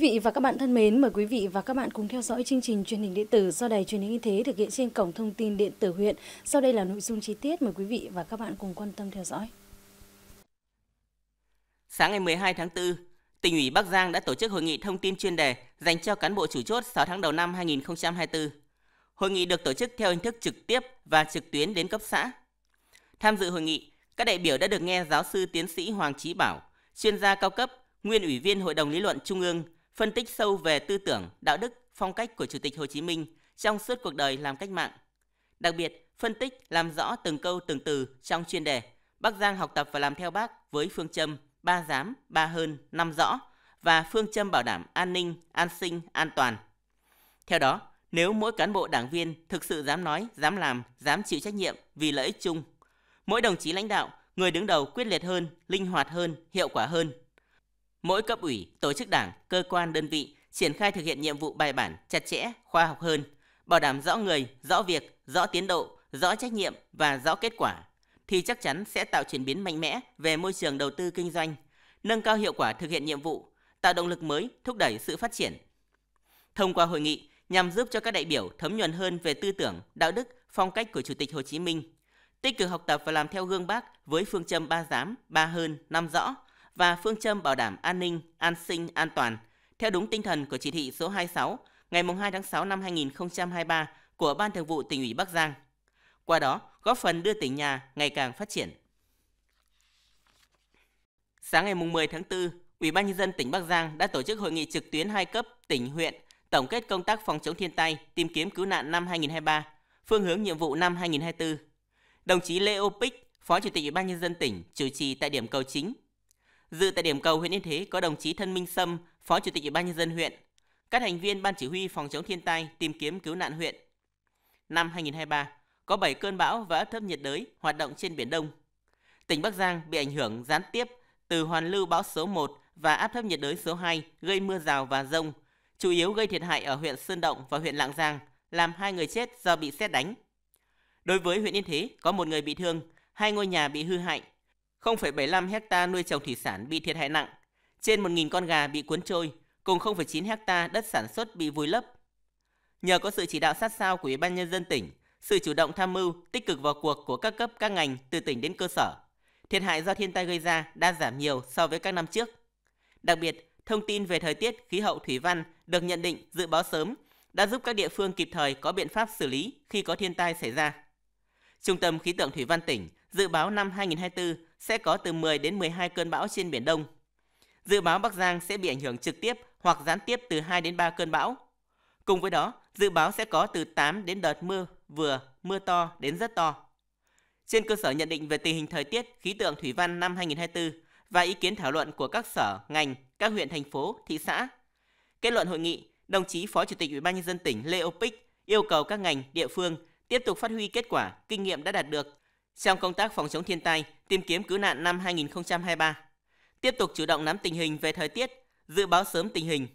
vị và các bạn thân mến, mời quý vị và các bạn cùng theo dõi chương trình truyền hình điện tử do Đài truyền hình y tế thực hiện trên cổng thông tin điện tử huyện. Sau đây là nội dung chi tiết, mời quý vị và các bạn cùng quan tâm theo dõi. Sáng ngày 12 tháng 4, tỉnh ủy Bắc Giang đã tổ chức hội nghị thông tin chuyên đề dành cho cán bộ chủ chốt 6 tháng đầu năm 2024. Hội nghị được tổ chức theo hình thức trực tiếp và trực tuyến đến cấp xã. Tham dự hội nghị, các đại biểu đã được nghe giáo sư tiến sĩ Hoàng Chí Bảo, chuyên gia cao cấp, nguyên ủy viên Hội đồng lý luận Trung ương phân tích sâu về tư tưởng, đạo đức, phong cách của Chủ tịch Hồ Chí Minh trong suốt cuộc đời làm cách mạng. Đặc biệt, phân tích làm rõ từng câu từng từ trong chuyên đề Bắc Giang học tập và làm theo bác với phương châm ba dám, ba hơn, năm rõ và phương châm bảo đảm an ninh, an sinh, an toàn. Theo đó, nếu mỗi cán bộ đảng viên thực sự dám nói, dám làm, dám chịu trách nhiệm vì lợi ích chung, mỗi đồng chí lãnh đạo, người đứng đầu quyết liệt hơn, linh hoạt hơn, hiệu quả hơn, Mỗi cấp ủy, tổ chức đảng, cơ quan đơn vị triển khai thực hiện nhiệm vụ bài bản, chặt chẽ, khoa học hơn, bảo đảm rõ người, rõ việc, rõ tiến độ, rõ trách nhiệm và rõ kết quả thì chắc chắn sẽ tạo chuyển biến mạnh mẽ về môi trường đầu tư kinh doanh, nâng cao hiệu quả thực hiện nhiệm vụ, tạo động lực mới thúc đẩy sự phát triển. Thông qua hội nghị nhằm giúp cho các đại biểu thấm nhuần hơn về tư tưởng, đạo đức, phong cách của Chủ tịch Hồ Chí Minh, tích cực học tập và làm theo gương Bác với phương châm ba dám, ba hơn, năm rõ, và phương châm bảo đảm an ninh, an sinh, an toàn theo đúng tinh thần của chỉ thị số 26 ngày 2 tháng 6 năm 2023 của Ban Thường vụ tỉnh ủy Bắc Giang. Qua đó, góp phần đưa tỉnh nhà ngày càng phát triển. Sáng ngày 10 tháng 4, Ủy ban nhân dân tỉnh Bắc Giang đã tổ chức hội nghị trực tuyến hai cấp tỉnh huyện tổng kết công tác phòng chống thiên tai, tìm kiếm cứu nạn năm 2023, phương hướng nhiệm vụ năm 2024. Đồng chí Lê Ô Pích, Phó Chủ tịch Ủy ban nhân dân tỉnh chủ trì tại điểm cầu chính Dự tại điểm cầu huyện Yên Thế có đồng chí Thân Minh Sâm, Phó Chủ tịch Ủy ban nhân dân huyện, các thành viên ban chỉ huy phòng chống thiên tai, tìm kiếm cứu nạn huyện. Năm 2023 có 7 cơn bão và áp thấp nhiệt đới hoạt động trên biển Đông. Tỉnh Bắc Giang bị ảnh hưởng gián tiếp từ hoàn lưu bão số 1 và áp thấp nhiệt đới số 2 gây mưa rào và rông, chủ yếu gây thiệt hại ở huyện Sơn Động và huyện Lạng Giang, làm hai người chết do bị xét đánh. Đối với huyện Yên Thế, có một người bị thương, hai ngôi nhà bị hư hại, 0,75 hecta nuôi trồng thủy sản bị thiệt hại nặng, trên 1.000 con gà bị cuốn trôi, cùng 0,9 hecta đất sản xuất bị vùi lấp. Nhờ có sự chỉ đạo sát sao của Ủy ban nhân dân tỉnh, sự chủ động tham mưu, tích cực vào cuộc của các cấp các ngành từ tỉnh đến cơ sở, thiệt hại do thiên tai gây ra đã giảm nhiều so với các năm trước. Đặc biệt, thông tin về thời tiết, khí hậu thủy văn được nhận định dự báo sớm đã giúp các địa phương kịp thời có biện pháp xử lý khi có thiên tai xảy ra. Trung tâm khí tượng thủy văn tỉnh dự báo năm 2024 sẽ có từ 10 đến 12 cơn bão trên Biển Đông. Dự báo Bắc Giang sẽ bị ảnh hưởng trực tiếp hoặc gián tiếp từ 2 đến 3 cơn bão. Cùng với đó, dự báo sẽ có từ 8 đến đợt mưa vừa, mưa to đến rất to. Trên cơ sở nhận định về tình hình thời tiết, khí tượng thủy văn năm 2024 và ý kiến thảo luận của các sở, ngành, các huyện, thành phố, thị xã, kết luận hội nghị, đồng chí Phó Chủ tịch Ủy ban nhân dân tỉnh Lê Âu Pích yêu cầu các ngành, địa phương tiếp tục phát huy kết quả, kinh nghiệm đã đạt được trong công tác phòng chống thiên tai, tìm kiếm cứu nạn năm 2023. Tiếp tục chủ động nắm tình hình về thời tiết, dự báo sớm tình hình.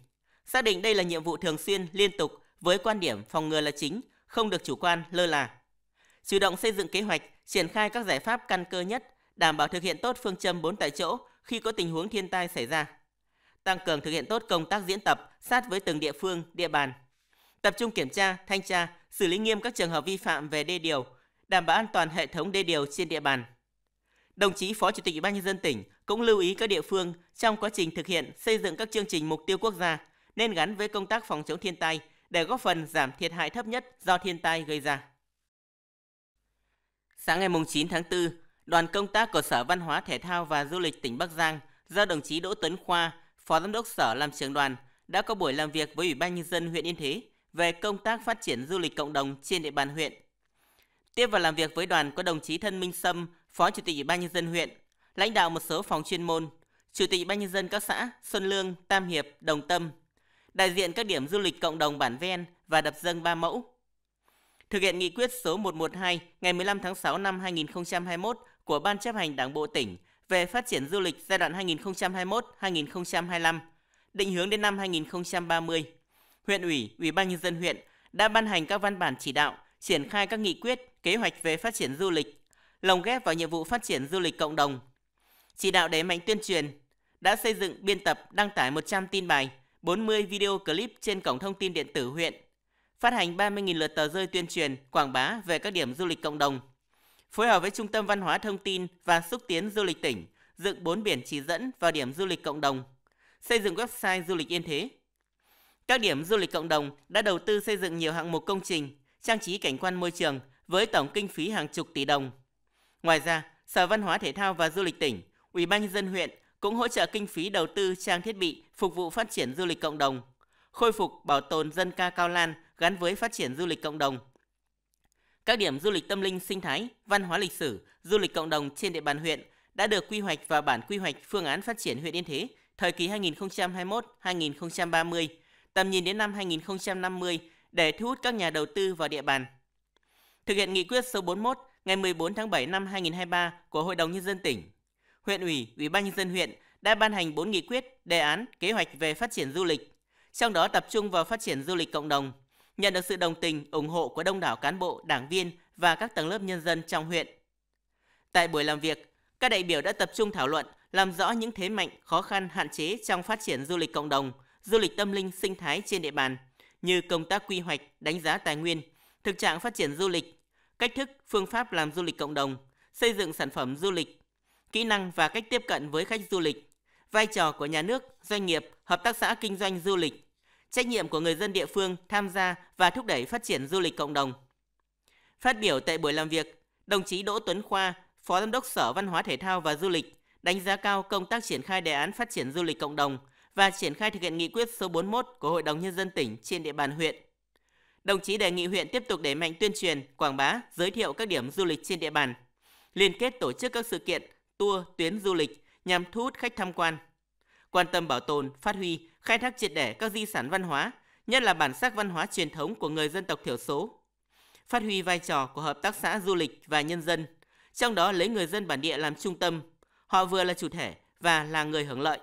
Xác định đây là nhiệm vụ thường xuyên, liên tục với quan điểm phòng ngừa là chính, không được chủ quan, lơ là. Chủ động xây dựng kế hoạch, triển khai các giải pháp căn cơ nhất, đảm bảo thực hiện tốt phương châm 4 tại chỗ khi có tình huống thiên tai xảy ra. Tăng cường thực hiện tốt công tác diễn tập sát với từng địa phương, địa bàn. Tập trung kiểm tra, thanh tra, xử lý nghiêm các trường hợp vi phạm về đê điều, đảm bảo an toàn hệ thống đê điều trên địa bàn. Đồng chí Phó Chủ tịch Ủy ban nhân dân tỉnh cũng lưu ý các địa phương trong quá trình thực hiện xây dựng các chương trình mục tiêu quốc gia nên gắn với công tác phòng chống thiên tai để góp phần giảm thiệt hại thấp nhất do thiên tai gây ra. Sáng ngày 9 tháng 4, đoàn công tác của Sở Văn hóa Thể thao và Du lịch tỉnh Bắc Giang do đồng chí Đỗ Tuấn Khoa, Phó Giám đốc Sở làm trưởng đoàn đã có buổi làm việc với Ủy ban nhân dân huyện Yên Thế về công tác phát triển du lịch cộng đồng trên địa bàn huyện Tiếp và làm việc với đoàn có đồng chí Thân Minh Sâm, Phó Chủ tịch Ủy ban nhân dân huyện, lãnh đạo một số phòng chuyên môn, Chủ tịch Ủy ban nhân dân các xã Xuân Lương, Tam Hiệp, Đồng Tâm, đại diện các điểm du lịch cộng đồng bản ven và đập dâng ba mẫu. Thực hiện nghị quyết số 112 ngày 15 tháng 6 năm 2021 của Ban chấp hành Đảng bộ tỉnh về phát triển du lịch giai đoạn 2021-2025, định hướng đến năm 2030. Huyện ủy, Ủy ban nhân dân huyện đã ban hành các văn bản chỉ đạo, triển khai các nghị quyết, kế hoạch về phát triển du lịch, lồng ghép vào nhiệm vụ phát triển du lịch cộng đồng. Chỉ đạo đẩy mạnh tuyên truyền, đã xây dựng biên tập đăng tải 100 tin bài, 40 video clip trên cổng thông tin điện tử huyện, phát hành 30.000 lượt tờ rơi tuyên truyền, quảng bá về các điểm du lịch cộng đồng. Phối hợp với Trung tâm Văn hóa Thông tin và Xúc tiến Du lịch tỉnh, dựng 4 biển chỉ dẫn vào điểm du lịch cộng đồng, xây dựng website du lịch yên thế. Các điểm du lịch cộng đồng đã đầu tư xây dựng nhiều hạng mục công trình, trang trí cảnh quan môi trường, với tổng kinh phí hàng chục tỷ đồng. Ngoài ra, Sở Văn hóa Thể thao và Du lịch tỉnh, Ủy ban nhân dân huyện cũng hỗ trợ kinh phí đầu tư trang thiết bị phục vụ phát triển du lịch cộng đồng, khôi phục bảo tồn dân ca Cao Lan gắn với phát triển du lịch cộng đồng. Các điểm du lịch tâm linh sinh thái, văn hóa lịch sử, du lịch cộng đồng trên địa bàn huyện đã được quy hoạch và bản quy hoạch phương án phát triển huyện Yên Thế thời kỳ 2021-2030, tầm nhìn đến năm 2050 để thu hút các nhà đầu tư vào địa bàn thực hiện nghị quyết số 41 ngày 14 tháng 7 năm 2023 của Hội đồng nhân dân tỉnh. Huyện ủy, Ủy ban nhân dân huyện đã ban hành 4 nghị quyết, đề án, kế hoạch về phát triển du lịch, trong đó tập trung vào phát triển du lịch cộng đồng, nhận được sự đồng tình, ủng hộ của đông đảo cán bộ, đảng viên và các tầng lớp nhân dân trong huyện. Tại buổi làm việc, các đại biểu đã tập trung thảo luận, làm rõ những thế mạnh, khó khăn, hạn chế trong phát triển du lịch cộng đồng, du lịch tâm linh sinh thái trên địa bàn như công tác quy hoạch, đánh giá tài nguyên, thực trạng phát triển du lịch, cách thức, phương pháp làm du lịch cộng đồng, xây dựng sản phẩm du lịch, kỹ năng và cách tiếp cận với khách du lịch, vai trò của nhà nước, doanh nghiệp, hợp tác xã kinh doanh du lịch, trách nhiệm của người dân địa phương tham gia và thúc đẩy phát triển du lịch cộng đồng. Phát biểu tại buổi làm việc, đồng chí Đỗ Tuấn Khoa, Phó Giám đốc Sở Văn hóa Thể thao và Du lịch đánh giá cao công tác triển khai đề án phát triển du lịch cộng đồng và triển khai thực hiện nghị quyết số 41 của Hội đồng Nhân dân tỉnh trên địa bàn huyện đồng chí đề nghị huyện tiếp tục đẩy mạnh tuyên truyền, quảng bá, giới thiệu các điểm du lịch trên địa bàn, liên kết tổ chức các sự kiện, tour, tuyến du lịch nhằm thu hút khách tham quan. Quan tâm bảo tồn, phát huy, khai thác triệt để các di sản văn hóa, nhất là bản sắc văn hóa truyền thống của người dân tộc thiểu số. Phát huy vai trò của hợp tác xã du lịch và nhân dân, trong đó lấy người dân bản địa làm trung tâm, họ vừa là chủ thể và là người hưởng lợi.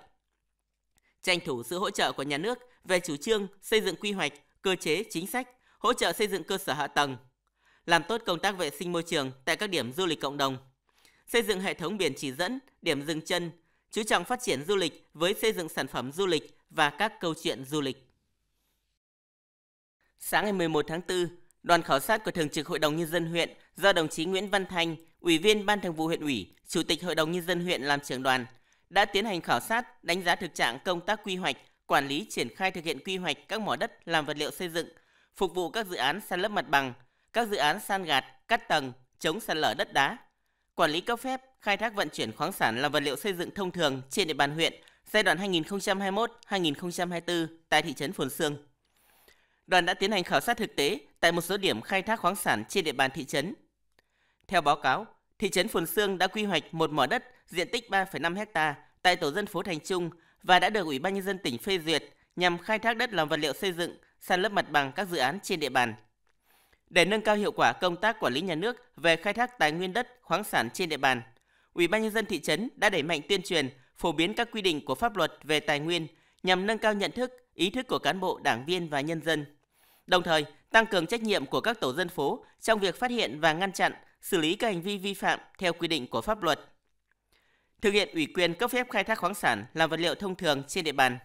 Tranh thủ sự hỗ trợ của nhà nước về chủ trương xây dựng quy hoạch, cơ chế, chính sách hỗ trợ xây dựng cơ sở hạ tầng, làm tốt công tác vệ sinh môi trường tại các điểm du lịch cộng đồng, xây dựng hệ thống biển chỉ dẫn, điểm dừng chân, chú trọng phát triển du lịch với xây dựng sản phẩm du lịch và các câu chuyện du lịch. Sáng ngày 11 tháng 4, đoàn khảo sát của Thường trực Hội đồng Nhân dân huyện do đồng chí Nguyễn Văn Thanh, Ủy viên Ban Thường vụ huyện ủy, Chủ tịch Hội đồng Nhân dân huyện làm trưởng đoàn, đã tiến hành khảo sát, đánh giá thực trạng công tác quy hoạch, quản lý triển khai thực hiện quy hoạch các mỏ đất làm vật liệu xây dựng – phục vụ các dự án san lấp mặt bằng, các dự án san gạt, cắt tầng, chống sạt lở đất đá. Quản lý cấp phép khai thác vận chuyển khoáng sản là vật liệu xây dựng thông thường trên địa bàn huyện giai đoạn 2021-2024 tại thị trấn Phồn Sương. Đoàn đã tiến hành khảo sát thực tế tại một số điểm khai thác khoáng sản trên địa bàn thị trấn. Theo báo cáo, thị trấn Phồn Sương đã quy hoạch một mỏ đất diện tích 3,5 ha tại tổ dân phố Thành Trung và đã được Ủy ban nhân dân tỉnh phê duyệt nhằm khai thác đất làm vật liệu xây dựng san lấp mặt bằng các dự án trên địa bàn. Để nâng cao hiệu quả công tác quản lý nhà nước về khai thác tài nguyên đất, khoáng sản trên địa bàn, Ủy ban nhân dân thị trấn đã đẩy mạnh tuyên truyền, phổ biến các quy định của pháp luật về tài nguyên nhằm nâng cao nhận thức, ý thức của cán bộ, đảng viên và nhân dân. Đồng thời, tăng cường trách nhiệm của các tổ dân phố trong việc phát hiện và ngăn chặn, xử lý các hành vi vi phạm theo quy định của pháp luật. Thực hiện ủy quyền cấp phép khai thác khoáng sản làm vật liệu thông thường trên địa bàn,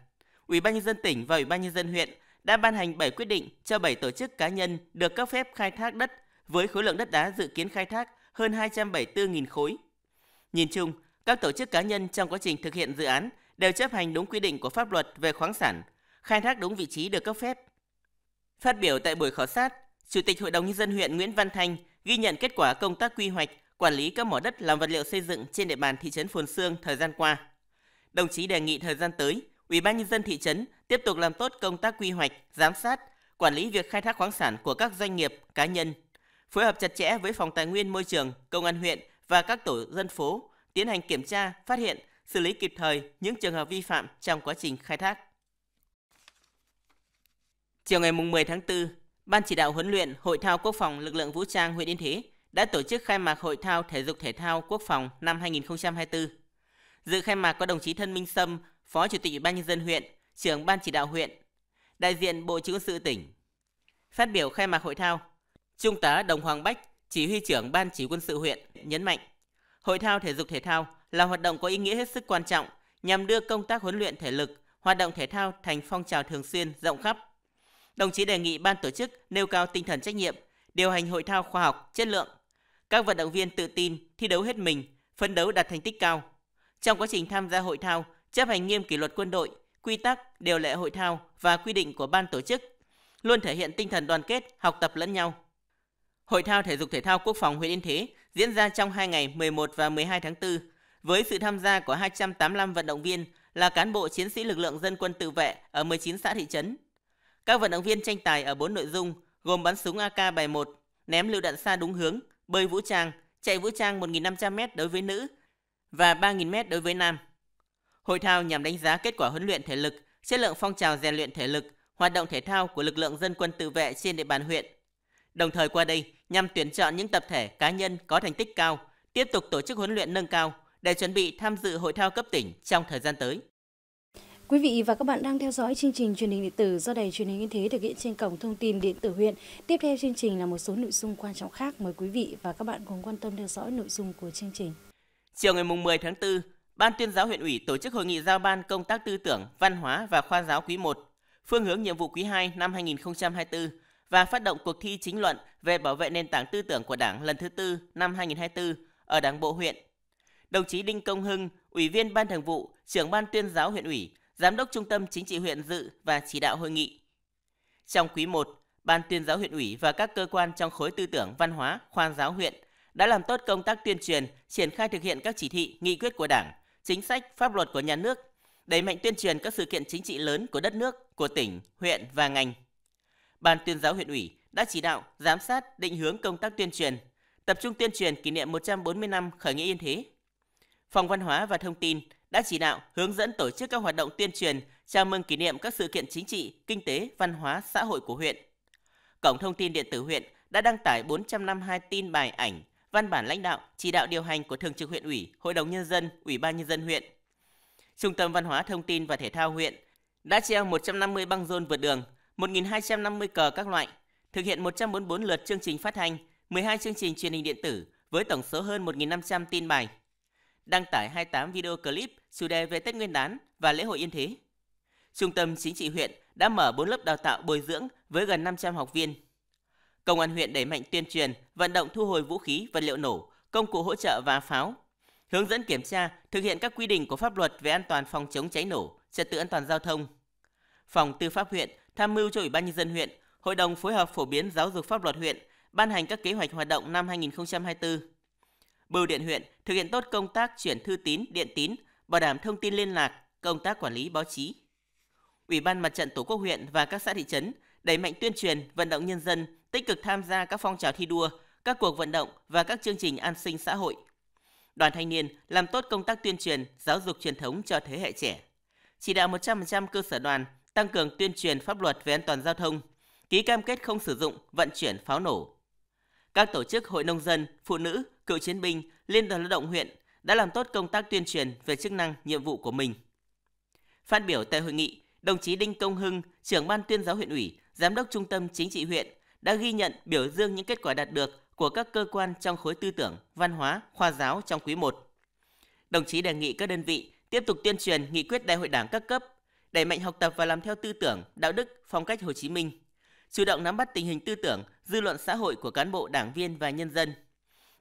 Ủy ban nhân dân tỉnh và Ủy ban nhân dân huyện đã ban hành 7 quyết định cho 7 tổ chức cá nhân được cấp phép khai thác đất với khối lượng đất đá dự kiến khai thác hơn 274.000 khối. Nhìn chung, các tổ chức cá nhân trong quá trình thực hiện dự án đều chấp hành đúng quy định của pháp luật về khoáng sản, khai thác đúng vị trí được cấp phép. Phát biểu tại buổi khảo sát, Chủ tịch Hội đồng nhân dân huyện Nguyễn Văn Thanh ghi nhận kết quả công tác quy hoạch, quản lý các mỏ đất làm vật liệu xây dựng trên địa bàn thị trấn Phồn Xương thời gian qua. Đồng chí đề nghị thời gian tới, Ủy ban nhân dân thị trấn tiếp tục làm tốt công tác quy hoạch, giám sát, quản lý việc khai thác khoáng sản của các doanh nghiệp, cá nhân, phối hợp chặt chẽ với phòng tài nguyên môi trường, công an huyện và các tổ dân phố tiến hành kiểm tra, phát hiện, xử lý kịp thời những trường hợp vi phạm trong quá trình khai thác. Chiều ngày 10 tháng 4, Ban chỉ đạo huấn luyện Hội thao Quốc phòng Lực lượng Vũ trang huyện Yên Thế đã tổ chức khai mạc Hội thao Thể dục Thể thao Quốc phòng năm 2024. Dự khai mạc có đồng chí Thân Minh Sâm, Phó Chủ tịch Ủy ban nhân dân huyện, trưởng ban chỉ đạo huyện, đại diện Bộ Chỉ quân sự tỉnh. Phát biểu khai mạc hội thao, Trung tá Đồng Hoàng Bách, chỉ huy trưởng ban chỉ quân sự huyện nhấn mạnh, hội thao thể dục thể thao là hoạt động có ý nghĩa hết sức quan trọng nhằm đưa công tác huấn luyện thể lực, hoạt động thể thao thành phong trào thường xuyên rộng khắp. Đồng chí đề nghị ban tổ chức nêu cao tinh thần trách nhiệm, điều hành hội thao khoa học, chất lượng. Các vận động viên tự tin, thi đấu hết mình, phấn đấu đạt thành tích cao. Trong quá trình tham gia hội thao, chấp hành nghiêm kỷ luật quân đội, quy tắc, điều lệ hội thao và quy định của ban tổ chức, luôn thể hiện tinh thần đoàn kết, học tập lẫn nhau. Hội thao thể dục thể thao quốc phòng huyện Yên Thế diễn ra trong 2 ngày 11 và 12 tháng 4 với sự tham gia của 285 vận động viên là cán bộ chiến sĩ lực lượng dân quân tự vệ ở 19 xã thị trấn. Các vận động viên tranh tài ở 4 nội dung gồm bắn súng AK-71, ném lựu đạn xa đúng hướng, bơi vũ trang, chạy vũ trang 1.500m đối với nữ và 3.000m đối với nam. Hội thao nhằm đánh giá kết quả huấn luyện thể lực, chất lượng phong trào rèn luyện thể lực, hoạt động thể thao của lực lượng dân quân tự vệ trên địa bàn huyện. Đồng thời qua đây nhằm tuyển chọn những tập thể cá nhân có thành tích cao, tiếp tục tổ chức huấn luyện nâng cao để chuẩn bị tham dự hội thao cấp tỉnh trong thời gian tới. Quý vị và các bạn đang theo dõi chương trình truyền hình điện tử do Đài truyền hình Yên Thế thực hiện trên cổng thông tin điện tử huyện. Tiếp theo chương trình là một số nội dung quan trọng khác. Mời quý vị và các bạn cùng quan tâm theo dõi nội dung của chương trình. Chiều ngày 10 tháng 4, Ban tuyên giáo huyện ủy tổ chức hội nghị giao ban công tác tư tưởng, văn hóa và khoa giáo quý 1, phương hướng nhiệm vụ quý 2 năm 2024 và phát động cuộc thi chính luận về bảo vệ nền tảng tư tưởng của Đảng lần thứ tư năm 2024 ở Đảng bộ huyện. Đồng chí Đinh Công Hưng, Ủy viên Ban Thường vụ, Trưởng ban Tuyên giáo huyện ủy, Giám đốc Trung tâm Chính trị huyện dự và chỉ đạo hội nghị. Trong quý 1, Ban Tuyên giáo huyện ủy và các cơ quan trong khối tư tưởng văn hóa khoa giáo huyện đã làm tốt công tác tuyên truyền, triển khai thực hiện các chỉ thị, nghị quyết của Đảng, chính sách, pháp luật của nhà nước, đẩy mạnh tuyên truyền các sự kiện chính trị lớn của đất nước, của tỉnh, huyện và ngành. Ban tuyên giáo huyện ủy đã chỉ đạo, giám sát, định hướng công tác tuyên truyền, tập trung tuyên truyền kỷ niệm 140 năm khởi nghĩa Yên Thế. Phòng Văn hóa và Thông tin đã chỉ đạo hướng dẫn tổ chức các hoạt động tuyên truyền chào mừng kỷ niệm các sự kiện chính trị, kinh tế, văn hóa, xã hội của huyện. Cổng thông tin điện tử huyện đã đăng tải 452 tin bài ảnh văn bản lãnh đạo, chỉ đạo điều hành của Thường trực huyện ủy, Hội đồng nhân dân, Ủy ban nhân dân huyện. Trung tâm Văn hóa Thông tin và Thể thao huyện đã treo 150 băng rôn vượt đường, 1.250 cờ các loại, thực hiện 144 lượt chương trình phát hành, 12 chương trình truyền hình điện tử với tổng số hơn 1.500 tin bài, đăng tải 28 video clip chủ đề về Tết Nguyên đán và lễ hội Yên Thế. Trung tâm Chính trị huyện đã mở 4 lớp đào tạo bồi dưỡng với gần 500 học viên Công an huyện đẩy mạnh tuyên truyền, vận động thu hồi vũ khí, vật liệu nổ, công cụ hỗ trợ và pháo. Hướng dẫn kiểm tra, thực hiện các quy định của pháp luật về an toàn phòng chống cháy nổ, trật tự an toàn giao thông. Phòng Tư pháp huyện tham mưu cho Ủy ban nhân dân huyện, Hội đồng phối hợp phổ biến giáo dục pháp luật huyện ban hành các kế hoạch hoạt động năm 2024. Bưu điện huyện thực hiện tốt công tác chuyển thư tín, điện tín, bảo đảm thông tin liên lạc, công tác quản lý báo chí. Ủy ban Mặt trận Tổ quốc huyện và các xã thị trấn đẩy mạnh tuyên truyền, vận động nhân dân tích cực tham gia các phong trào thi đua, các cuộc vận động và các chương trình an sinh xã hội. Đoàn thanh niên làm tốt công tác tuyên truyền, giáo dục truyền thống cho thế hệ trẻ. Chỉ đạo 100% cơ sở đoàn tăng cường tuyên truyền pháp luật về an toàn giao thông, ký cam kết không sử dụng, vận chuyển pháo nổ. Các tổ chức hội nông dân, phụ nữ, cựu chiến binh, liên đoàn lao động huyện đã làm tốt công tác tuyên truyền về chức năng, nhiệm vụ của mình. Phát biểu tại hội nghị, đồng chí Đinh Công Hưng, trưởng ban tuyên giáo huyện ủy, giám đốc trung tâm chính trị huyện đã ghi nhận biểu dương những kết quả đạt được của các cơ quan trong khối tư tưởng, văn hóa, khoa giáo trong quý 1. Đồng chí đề nghị các đơn vị tiếp tục tuyên truyền nghị quyết đại hội đảng các cấp, đẩy mạnh học tập và làm theo tư tưởng, đạo đức, phong cách Hồ Chí Minh, chủ động nắm bắt tình hình tư tưởng, dư luận xã hội của cán bộ, đảng viên và nhân dân.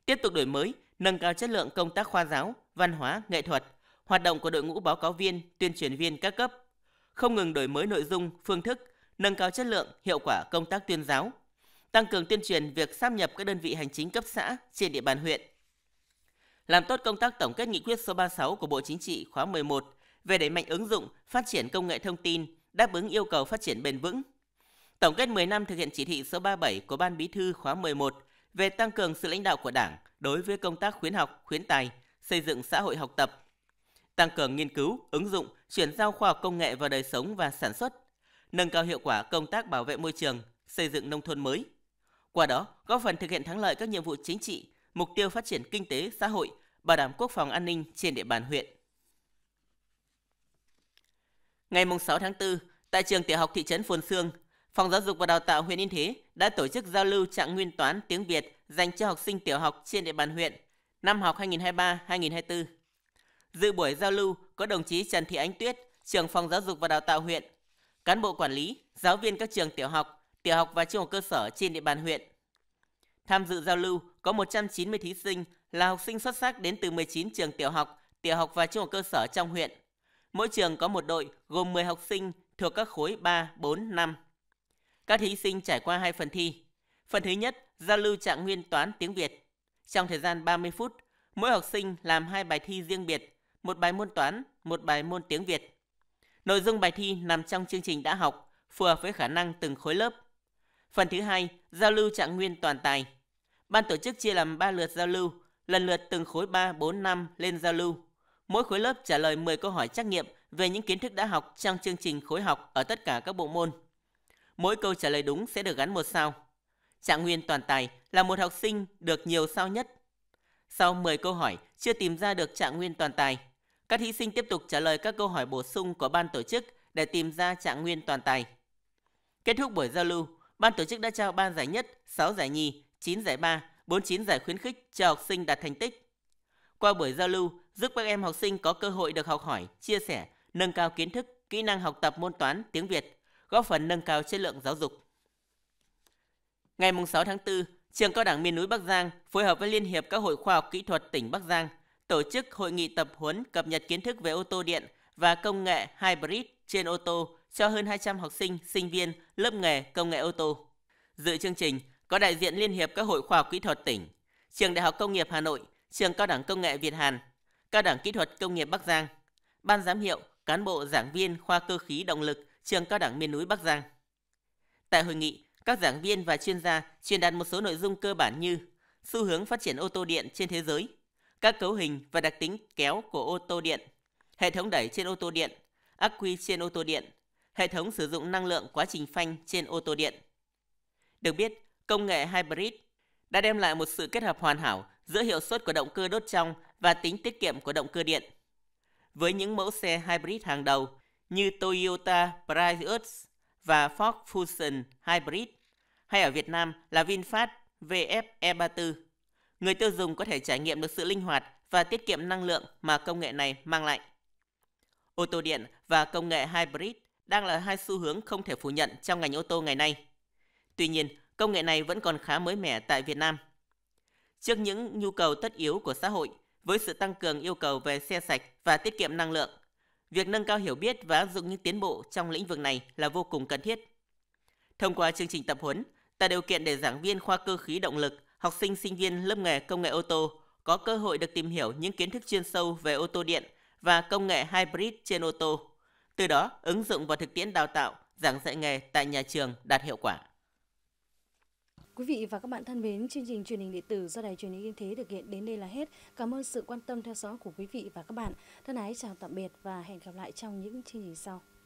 Tiếp tục đổi mới, nâng cao chất lượng công tác khoa giáo, văn hóa, nghệ thuật, hoạt động của đội ngũ báo cáo viên, tuyên truyền viên các cấp, không ngừng đổi mới nội dung, phương thức, nâng cao chất lượng, hiệu quả công tác tuyên giáo, tăng cường tuyên truyền việc sáp nhập các đơn vị hành chính cấp xã trên địa bàn huyện. Làm tốt công tác tổng kết nghị quyết số 36 của Bộ Chính trị khóa 11 về đẩy mạnh ứng dụng, phát triển công nghệ thông tin, đáp ứng yêu cầu phát triển bền vững. Tổng kết 10 năm thực hiện chỉ thị số 37 của Ban Bí thư khóa 11 về tăng cường sự lãnh đạo của Đảng đối với công tác khuyến học, khuyến tài, xây dựng xã hội học tập, tăng cường nghiên cứu, ứng dụng, chuyển giao khoa học công nghệ vào đời sống và sản xuất, nâng cao hiệu quả công tác bảo vệ môi trường, xây dựng nông thôn mới – qua đó góp phần thực hiện thắng lợi các nhiệm vụ chính trị, mục tiêu phát triển kinh tế, xã hội, bảo đảm quốc phòng an ninh trên địa bàn huyện. Ngày 6 tháng 4, tại trường tiểu học thị trấn Phồn Xương, Phòng Giáo dục và Đào tạo huyện Yên Thế đã tổ chức giao lưu trạng nguyên toán tiếng Việt dành cho học sinh tiểu học trên địa bàn huyện năm học 2023-2024. Dự buổi giao lưu có đồng chí Trần Thị Ánh Tuyết, trưởng phòng giáo dục và đào tạo huyện, cán bộ quản lý, giáo viên các trường tiểu học, tiểu học và trung học cơ sở trên địa bàn huyện. Tham dự giao lưu có 190 thí sinh là học sinh xuất sắc đến từ 19 trường tiểu học, tiểu học và trung học cơ sở trong huyện. Mỗi trường có một đội gồm 10 học sinh thuộc các khối 3, 4, 5. Các thí sinh trải qua hai phần thi. Phần thứ nhất, giao lưu trạng nguyên toán tiếng Việt. Trong thời gian 30 phút, mỗi học sinh làm hai bài thi riêng biệt, một bài môn toán, một bài môn tiếng Việt. Nội dung bài thi nằm trong chương trình đã học, phù hợp với khả năng từng khối lớp – Phần thứ hai, giao lưu trạng nguyên toàn tài. Ban tổ chức chia làm 3 lượt giao lưu, lần lượt từng khối 3, 4, 5 lên giao lưu. Mỗi khối lớp trả lời 10 câu hỏi trắc nghiệm về những kiến thức đã học trong chương trình khối học ở tất cả các bộ môn. Mỗi câu trả lời đúng sẽ được gắn một sao. Trạng Nguyên toàn tài là một học sinh được nhiều sao nhất. Sau 10 câu hỏi chưa tìm ra được Trạng Nguyên toàn tài, các thí sinh tiếp tục trả lời các câu hỏi bổ sung của ban tổ chức để tìm ra Trạng Nguyên toàn tài. Kết thúc buổi giao lưu, Ban tổ chức đã trao 3 giải nhất, 6 giải nhì, 9 giải ba, 49 giải khuyến khích cho học sinh đạt thành tích. Qua buổi giao lưu, giúp các em học sinh có cơ hội được học hỏi, chia sẻ, nâng cao kiến thức, kỹ năng học tập môn toán, tiếng Việt, góp phần nâng cao chất lượng giáo dục. Ngày 6 tháng 4, Trường Cao đẳng miền núi Bắc Giang phối hợp với Liên hiệp các hội khoa học kỹ thuật tỉnh Bắc Giang tổ chức hội nghị tập huấn cập nhật kiến thức về ô tô điện và công nghệ hybrid trên ô tô cho hơn 200 học sinh, sinh viên lớp nghề công nghệ ô tô. Dự chương trình có đại diện Liên hiệp các hội khoa học kỹ thuật tỉnh, Trường Đại học Công nghiệp Hà Nội, Trường Cao đẳng Công nghệ Việt Hàn, Cao đẳng Kỹ thuật Công nghiệp Bắc Giang, Ban giám hiệu, cán bộ giảng viên khoa cơ khí động lực Trường Cao đẳng miền núi Bắc Giang. Tại hội nghị, các giảng viên và chuyên gia truyền đạt một số nội dung cơ bản như xu hướng phát triển ô tô điện trên thế giới, các cấu hình và đặc tính kéo của ô tô điện, hệ thống đẩy trên ô tô điện, ắc quy trên ô tô điện, hệ thống sử dụng năng lượng quá trình phanh trên ô tô điện. Được biết, công nghệ hybrid đã đem lại một sự kết hợp hoàn hảo giữa hiệu suất của động cơ đốt trong và tính tiết kiệm của động cơ điện. Với những mẫu xe hybrid hàng đầu như Toyota Prius và Ford Fusion Hybrid, hay ở Việt Nam là VinFast VF e 34 người tiêu dùng có thể trải nghiệm được sự linh hoạt và tiết kiệm năng lượng mà công nghệ này mang lại. Ô tô điện và công nghệ hybrid đang là hai xu hướng không thể phủ nhận trong ngành ô tô ngày nay. Tuy nhiên, công nghệ này vẫn còn khá mới mẻ tại Việt Nam. Trước những nhu cầu tất yếu của xã hội, với sự tăng cường yêu cầu về xe sạch và tiết kiệm năng lượng, việc nâng cao hiểu biết và áp dụng những tiến bộ trong lĩnh vực này là vô cùng cần thiết. Thông qua chương trình tập huấn, tạo điều kiện để giảng viên khoa cơ khí động lực, học sinh sinh viên lớp nghề công nghệ ô tô có cơ hội được tìm hiểu những kiến thức chuyên sâu về ô tô điện và công nghệ hybrid trên ô tô từ đó ứng dụng vào thực tiễn đào tạo, giảng dạy nghề tại nhà trường đạt hiệu quả. Quý vị và các bạn thân mến, chương trình truyền hình điện tử do Đài truyền hình Yên Thế thực hiện đến đây là hết. Cảm ơn sự quan tâm theo dõi của quý vị và các bạn. Thân ái chào tạm biệt và hẹn gặp lại trong những chương trình sau.